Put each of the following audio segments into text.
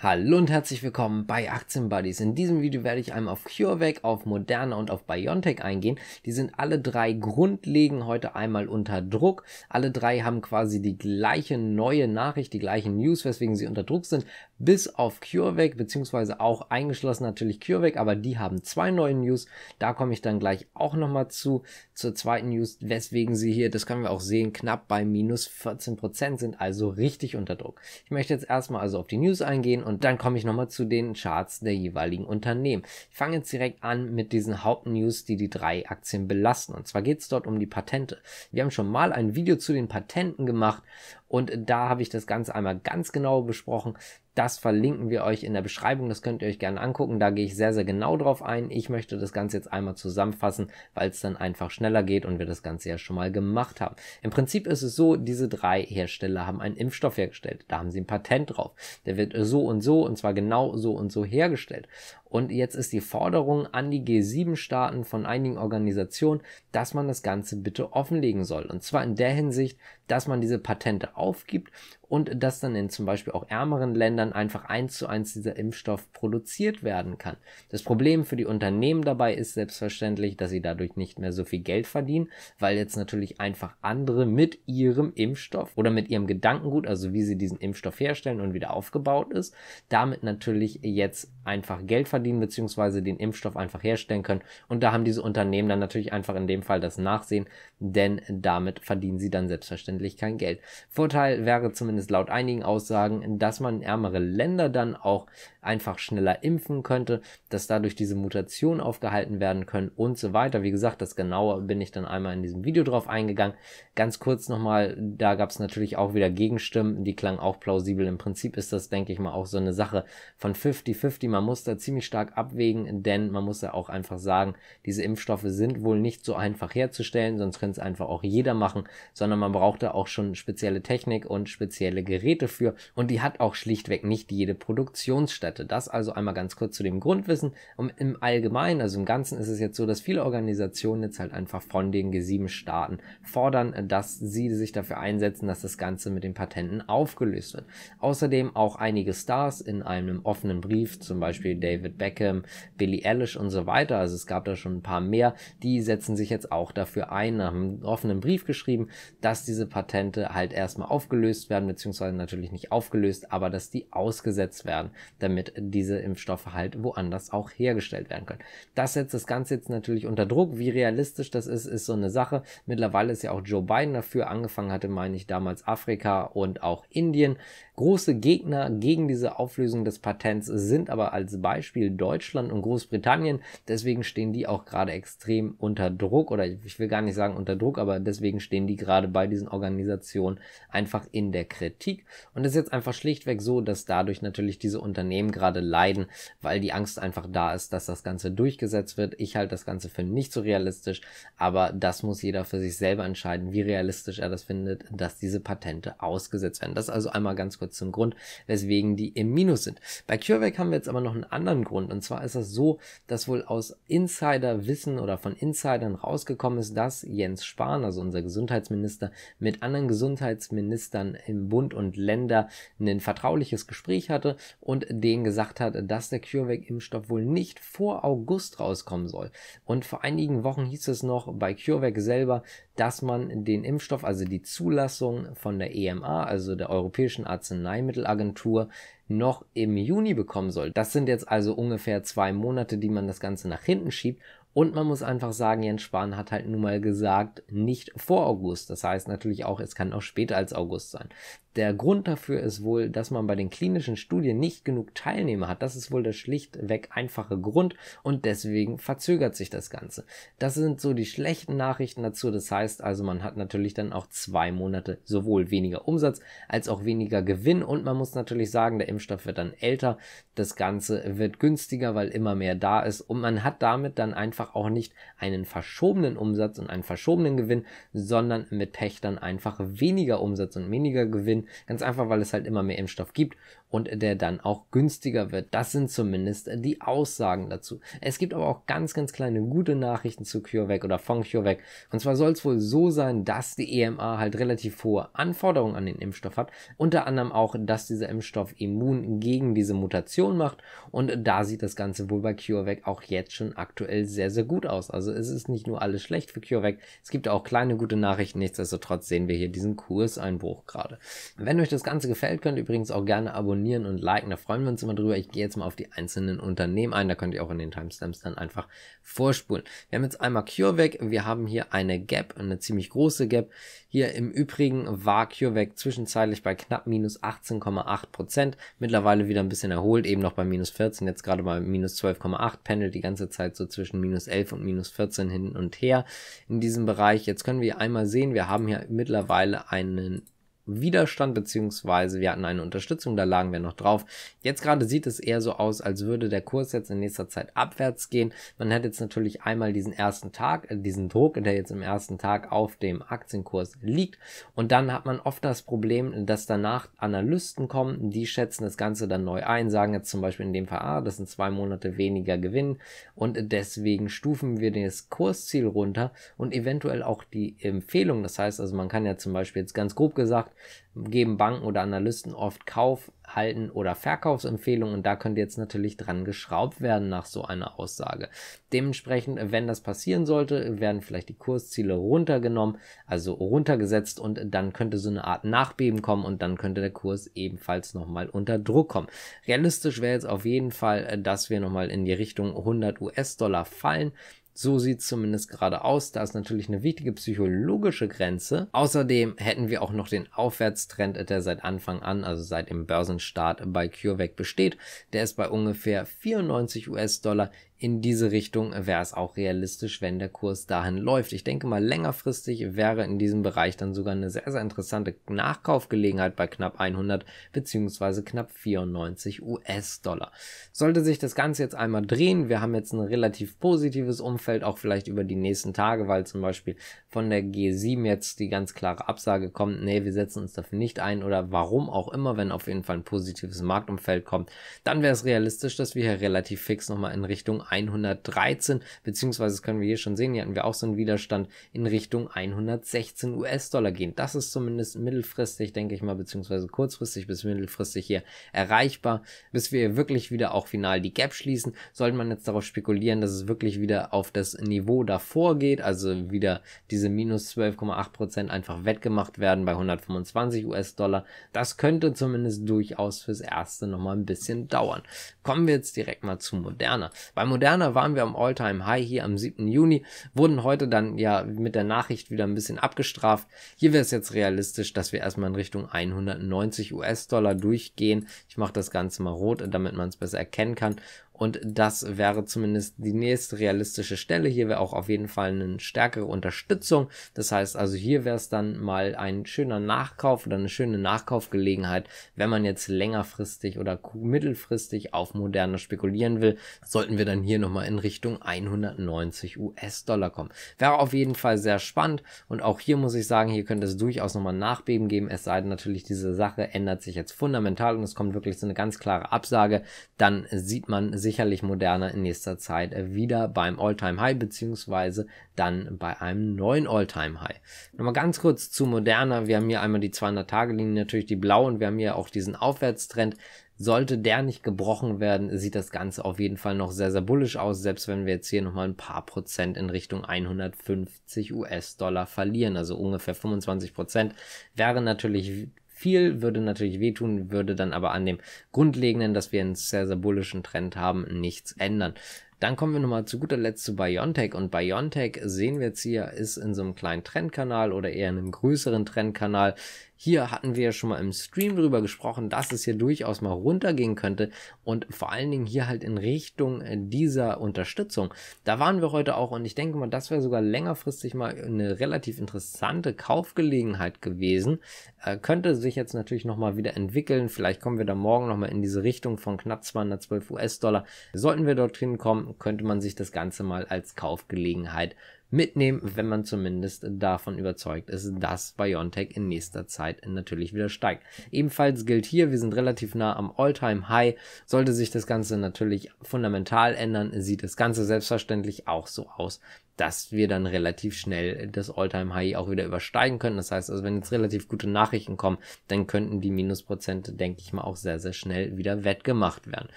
Hallo und herzlich willkommen bei Aktien Buddies. In diesem Video werde ich einmal auf CureVac, auf Moderna und auf BioNTech eingehen. Die sind alle drei grundlegend heute einmal unter Druck. Alle drei haben quasi die gleiche neue Nachricht, die gleichen News, weswegen sie unter Druck sind, bis auf CureVac, beziehungsweise auch eingeschlossen natürlich CureVac, aber die haben zwei neue News. Da komme ich dann gleich auch nochmal zu, zur zweiten News, weswegen sie hier, das können wir auch sehen, knapp bei minus 14% Prozent sind, also richtig unter Druck. Ich möchte jetzt erstmal also auf die News eingehen und dann komme ich nochmal zu den Charts der jeweiligen Unternehmen. Ich fange jetzt direkt an mit diesen Hauptnews, die die drei Aktien belasten. Und zwar geht es dort um die Patente. Wir haben schon mal ein Video zu den Patenten gemacht und da habe ich das Ganze einmal ganz genau besprochen. Das verlinken wir euch in der Beschreibung, das könnt ihr euch gerne angucken, da gehe ich sehr, sehr genau drauf ein. Ich möchte das Ganze jetzt einmal zusammenfassen, weil es dann einfach schneller geht und wir das Ganze ja schon mal gemacht haben. Im Prinzip ist es so, diese drei Hersteller haben einen Impfstoff hergestellt, da haben sie ein Patent drauf. Der wird so und so und zwar genau so und so hergestellt. Und jetzt ist die Forderung an die G7-Staaten von einigen Organisationen, dass man das Ganze bitte offenlegen soll. Und zwar in der Hinsicht, dass man diese Patente aufgibt und dass dann in zum Beispiel auch ärmeren Ländern einfach eins zu eins dieser Impfstoff produziert werden kann. Das Problem für die Unternehmen dabei ist selbstverständlich, dass sie dadurch nicht mehr so viel Geld verdienen, weil jetzt natürlich einfach andere mit ihrem Impfstoff oder mit ihrem Gedankengut, also wie sie diesen Impfstoff herstellen und wieder aufgebaut ist, damit natürlich jetzt einfach Geld verdienen bzw. den Impfstoff einfach herstellen können. Und da haben diese Unternehmen dann natürlich einfach in dem Fall das Nachsehen, denn damit verdienen sie dann selbstverständlich kein Geld. Vorteil wäre zumindest laut einigen Aussagen, dass man ärmere Länder dann auch einfach schneller impfen könnte, dass dadurch diese Mutationen aufgehalten werden können und so weiter. Wie gesagt, das genauer bin ich dann einmal in diesem Video drauf eingegangen. Ganz kurz nochmal, da gab es natürlich auch wieder Gegenstimmen, die klangen auch plausibel. Im Prinzip ist das, denke ich mal, auch so eine Sache von 50-50. Man muss da ziemlich stark abwägen, denn man muss ja auch einfach sagen, diese Impfstoffe sind wohl nicht so einfach herzustellen, sonst könnte es einfach auch jeder machen, sondern man braucht da auch schon spezielle Technik und spezielle Geräte für und die hat auch schlichtweg nicht jede Produktionsstätte. Seite. Das also einmal ganz kurz zu dem Grundwissen. Und im Allgemeinen, also im Ganzen ist es jetzt so, dass viele Organisationen jetzt halt einfach von den G7-Staaten fordern, dass sie sich dafür einsetzen, dass das Ganze mit den Patenten aufgelöst wird. Außerdem auch einige Stars in einem offenen Brief, zum Beispiel David Beckham, Billy Eilish und so weiter. Also es gab da schon ein paar mehr, die setzen sich jetzt auch dafür ein, haben einen offenen Brief geschrieben, dass diese Patente halt erstmal aufgelöst werden, beziehungsweise natürlich nicht aufgelöst, aber dass die ausgesetzt werden, damit damit diese Impfstoffe halt woanders auch hergestellt werden können. Das setzt das Ganze jetzt natürlich unter Druck. Wie realistisch das ist, ist so eine Sache. Mittlerweile ist ja auch Joe Biden dafür angefangen hatte, meine ich damals Afrika und auch Indien Große Gegner gegen diese Auflösung des Patents sind aber als Beispiel Deutschland und Großbritannien. Deswegen stehen die auch gerade extrem unter Druck oder ich will gar nicht sagen unter Druck, aber deswegen stehen die gerade bei diesen Organisationen einfach in der Kritik. Und es ist jetzt einfach schlichtweg so, dass dadurch natürlich diese Unternehmen gerade leiden, weil die Angst einfach da ist, dass das Ganze durchgesetzt wird. Ich halte das Ganze für nicht so realistisch, aber das muss jeder für sich selber entscheiden, wie realistisch er das findet, dass diese Patente ausgesetzt werden. Das ist also einmal ganz kurz kurz zum Grund, weswegen die im Minus sind. Bei CureVac haben wir jetzt aber noch einen anderen Grund und zwar ist das so, dass wohl aus Insiderwissen oder von Insidern rausgekommen ist, dass Jens Spahn, also unser Gesundheitsminister, mit anderen Gesundheitsministern im Bund und Länder ein vertrauliches Gespräch hatte und denen gesagt hat, dass der CureVac-Impfstoff wohl nicht vor August rauskommen soll. Und vor einigen Wochen hieß es noch bei CureVac selber, dass man den Impfstoff, also die Zulassung von der EMA, also der Europäischen Arzneimittel, Arzneimittelagentur noch im Juni bekommen soll. Das sind jetzt also ungefähr zwei Monate, die man das Ganze nach hinten schiebt und man muss einfach sagen, Jens Spahn hat halt nun mal gesagt, nicht vor August. Das heißt natürlich auch, es kann auch später als August sein. Der Grund dafür ist wohl, dass man bei den klinischen Studien nicht genug Teilnehmer hat. Das ist wohl der schlichtweg einfache Grund und deswegen verzögert sich das Ganze. Das sind so die schlechten Nachrichten dazu. Das heißt also, man hat natürlich dann auch zwei Monate sowohl weniger Umsatz als auch weniger Gewinn und man muss natürlich sagen, der Impfstoff wird dann älter, das Ganze wird günstiger, weil immer mehr da ist und man hat damit dann einfach einfach auch nicht einen verschobenen Umsatz und einen verschobenen Gewinn, sondern mit Pächtern einfach weniger Umsatz und weniger Gewinn. Ganz einfach, weil es halt immer mehr Impfstoff gibt und der dann auch günstiger wird. Das sind zumindest äh, die Aussagen dazu. Es gibt aber auch ganz, ganz kleine gute Nachrichten zu CureVac oder von CureVac. Und zwar soll es wohl so sein, dass die EMA halt relativ hohe Anforderungen an den Impfstoff hat. Unter anderem auch, dass dieser Impfstoff immun gegen diese Mutation macht. Und da sieht das Ganze wohl bei CureVac auch jetzt schon aktuell sehr, sehr gut aus. Also es ist nicht nur alles schlecht für CureVac. Es gibt auch kleine gute Nachrichten. Nichtsdestotrotz sehen wir hier diesen Kurseinbruch gerade. Wenn euch das Ganze gefällt, könnt ihr übrigens auch gerne abonnieren abonnieren und liken. Da freuen wir uns immer drüber. Ich gehe jetzt mal auf die einzelnen Unternehmen ein. Da könnt ihr auch in den Timestamps dann einfach vorspulen. Wir haben jetzt einmal CureVac. Wir haben hier eine Gap, eine ziemlich große Gap. Hier im Übrigen war CureVac zwischenzeitlich bei knapp minus 18,8 Prozent. Mittlerweile wieder ein bisschen erholt, eben noch bei minus 14, jetzt gerade bei minus 12,8. Pendelt die ganze Zeit so zwischen minus 11 und minus 14 hin und her in diesem Bereich. Jetzt können wir einmal sehen, wir haben hier mittlerweile einen Widerstand, beziehungsweise wir hatten eine Unterstützung, da lagen wir noch drauf. Jetzt gerade sieht es eher so aus, als würde der Kurs jetzt in nächster Zeit abwärts gehen. Man hätte jetzt natürlich einmal diesen ersten Tag, äh, diesen Druck, der jetzt im ersten Tag auf dem Aktienkurs liegt. Und dann hat man oft das Problem, dass danach Analysten kommen, die schätzen das Ganze dann neu ein, sagen jetzt zum Beispiel in dem Fall, ah, das sind zwei Monate weniger Gewinn und deswegen stufen wir das Kursziel runter und eventuell auch die Empfehlung. Das heißt also, man kann ja zum Beispiel jetzt ganz grob gesagt, geben Banken oder Analysten oft Kauf, Halten oder Verkaufsempfehlungen und da könnte jetzt natürlich dran geschraubt werden nach so einer Aussage. Dementsprechend, wenn das passieren sollte, werden vielleicht die Kursziele runtergenommen, also runtergesetzt und dann könnte so eine Art Nachbeben kommen und dann könnte der Kurs ebenfalls nochmal unter Druck kommen. Realistisch wäre jetzt auf jeden Fall, äh, dass wir nochmal in die Richtung 100 US-Dollar fallen so sieht es zumindest gerade aus. Da ist natürlich eine wichtige psychologische Grenze. Außerdem hätten wir auch noch den Aufwärtstrend, der seit Anfang an, also seit dem Börsenstart bei CureVac besteht. Der ist bei ungefähr 94 US-Dollar in diese Richtung wäre es auch realistisch, wenn der Kurs dahin läuft. Ich denke mal, längerfristig wäre in diesem Bereich dann sogar eine sehr, sehr interessante Nachkaufgelegenheit bei knapp 100 beziehungsweise knapp 94 US-Dollar. Sollte sich das Ganze jetzt einmal drehen, wir haben jetzt ein relativ positives Umfeld abfällt, auch vielleicht über die nächsten Tage, weil zum Beispiel von der G7 jetzt die ganz klare Absage kommt, nee, wir setzen uns dafür nicht ein oder warum auch immer, wenn auf jeden Fall ein positives Marktumfeld kommt, dann wäre es realistisch, dass wir hier relativ fix nochmal in Richtung 113, beziehungsweise können wir hier schon sehen, hier hatten wir auch so einen Widerstand in Richtung 116 US-Dollar gehen. Das ist zumindest mittelfristig, denke ich mal, beziehungsweise kurzfristig bis mittelfristig hier erreichbar, bis wir hier wirklich wieder auch final die Gap schließen, sollte man jetzt darauf spekulieren, dass es wirklich wieder auf das Niveau davor geht, also wieder diese minus 12,8% einfach wettgemacht werden bei 125 US-Dollar. Das könnte zumindest durchaus fürs Erste nochmal ein bisschen dauern. Kommen wir jetzt direkt mal zu Moderna. Bei Moderna waren wir am All-Time-High hier am 7. Juni, wurden heute dann ja mit der Nachricht wieder ein bisschen abgestraft. Hier wäre es jetzt realistisch, dass wir erstmal in Richtung 190 US-Dollar durchgehen. Ich mache das Ganze mal rot, damit man es besser erkennen kann. Und das wäre zumindest die nächste realistische Stelle. Hier wäre auch auf jeden Fall eine stärkere Unterstützung. Das heißt also, hier wäre es dann mal ein schöner Nachkauf oder eine schöne Nachkaufgelegenheit, wenn man jetzt längerfristig oder mittelfristig auf moderne spekulieren will, sollten wir dann hier nochmal in Richtung 190 US-Dollar kommen. Wäre auf jeden Fall sehr spannend und auch hier muss ich sagen, hier könnte es durchaus nochmal ein Nachbeben geben, es sei denn natürlich, diese Sache ändert sich jetzt fundamental und es kommt wirklich so eine ganz klare Absage, dann sieht man sich sicherlich moderner in nächster Zeit äh, wieder beim All-Time-High beziehungsweise dann bei einem neuen All-Time-High. Nochmal ganz kurz zu moderner. Wir haben hier einmal die 200-Tage-Linie, natürlich die blaue und wir haben hier auch diesen Aufwärtstrend. Sollte der nicht gebrochen werden, sieht das Ganze auf jeden Fall noch sehr, sehr bullisch aus, selbst wenn wir jetzt hier nochmal ein paar Prozent in Richtung 150 US-Dollar verlieren. Also ungefähr 25 Prozent wäre natürlich viel, würde natürlich wehtun, würde dann aber an dem Grundlegenden, dass wir einen sehr, sehr bullischen Trend haben, nichts ändern. Dann kommen wir nochmal zu guter Letzt zu Biontech und Biontech sehen wir jetzt hier ist in so einem kleinen Trendkanal oder eher in einem größeren Trendkanal. Hier hatten wir ja schon mal im Stream drüber gesprochen, dass es hier durchaus mal runtergehen könnte und vor allen Dingen hier halt in Richtung äh, dieser Unterstützung. Da waren wir heute auch und ich denke mal, das wäre sogar längerfristig mal eine relativ interessante Kaufgelegenheit gewesen. Äh, könnte sich jetzt natürlich nochmal wieder entwickeln. Vielleicht kommen wir da morgen nochmal in diese Richtung von knapp 212 US-Dollar. Sollten wir dorthin kommen, könnte man sich das Ganze mal als Kaufgelegenheit mitnehmen, wenn man zumindest davon überzeugt ist, dass BioNTech in nächster Zeit natürlich wieder steigt. Ebenfalls gilt hier, wir sind relativ nah am All-Time-High. Sollte sich das Ganze natürlich fundamental ändern, sieht das Ganze selbstverständlich auch so aus, dass wir dann relativ schnell das All-Time-High auch wieder übersteigen können. Das heißt also, wenn jetzt relativ gute Nachrichten kommen, dann könnten die Minusprozente, denke ich mal, auch sehr, sehr schnell wieder wettgemacht werden.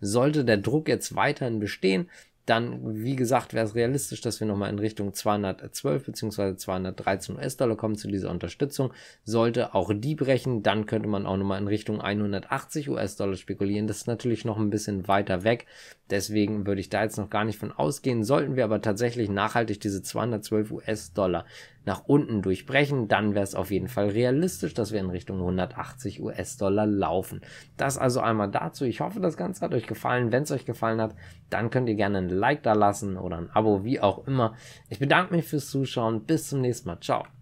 Sollte der Druck jetzt weiterhin bestehen, dann, wie gesagt, wäre es realistisch, dass wir nochmal in Richtung 212 bzw. 213 US-Dollar kommen zu dieser Unterstützung. Sollte auch die brechen, dann könnte man auch nochmal in Richtung 180 US-Dollar spekulieren. Das ist natürlich noch ein bisschen weiter weg. Deswegen würde ich da jetzt noch gar nicht von ausgehen. Sollten wir aber tatsächlich nachhaltig diese 212 US-Dollar nach unten durchbrechen, dann wäre es auf jeden Fall realistisch, dass wir in Richtung 180 US-Dollar laufen. Das also einmal dazu. Ich hoffe, das Ganze hat euch gefallen. Wenn es euch gefallen hat, dann könnt ihr gerne ein Like da lassen oder ein Abo, wie auch immer. Ich bedanke mich fürs Zuschauen. Bis zum nächsten Mal. Ciao.